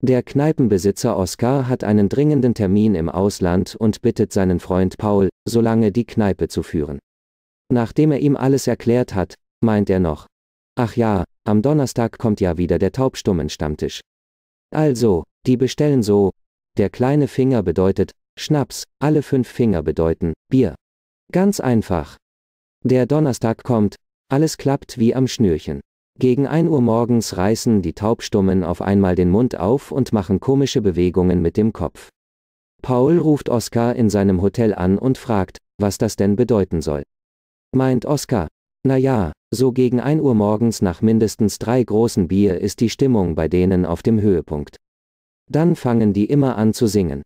Der Kneipenbesitzer Oskar hat einen dringenden Termin im Ausland und bittet seinen Freund Paul, solange die Kneipe zu führen. Nachdem er ihm alles erklärt hat, meint er noch. Ach ja, am Donnerstag kommt ja wieder der Taubstummenstammtisch. Also, die bestellen so. Der kleine Finger bedeutet Schnaps, alle fünf Finger bedeuten Bier. Ganz einfach. Der Donnerstag kommt, alles klappt wie am Schnürchen. Gegen 1 Uhr morgens reißen die Taubstummen auf einmal den Mund auf und machen komische Bewegungen mit dem Kopf. Paul ruft Oskar in seinem Hotel an und fragt, was das denn bedeuten soll. Meint Oskar, naja, so gegen 1 Uhr morgens nach mindestens drei großen Bier ist die Stimmung bei denen auf dem Höhepunkt. Dann fangen die immer an zu singen.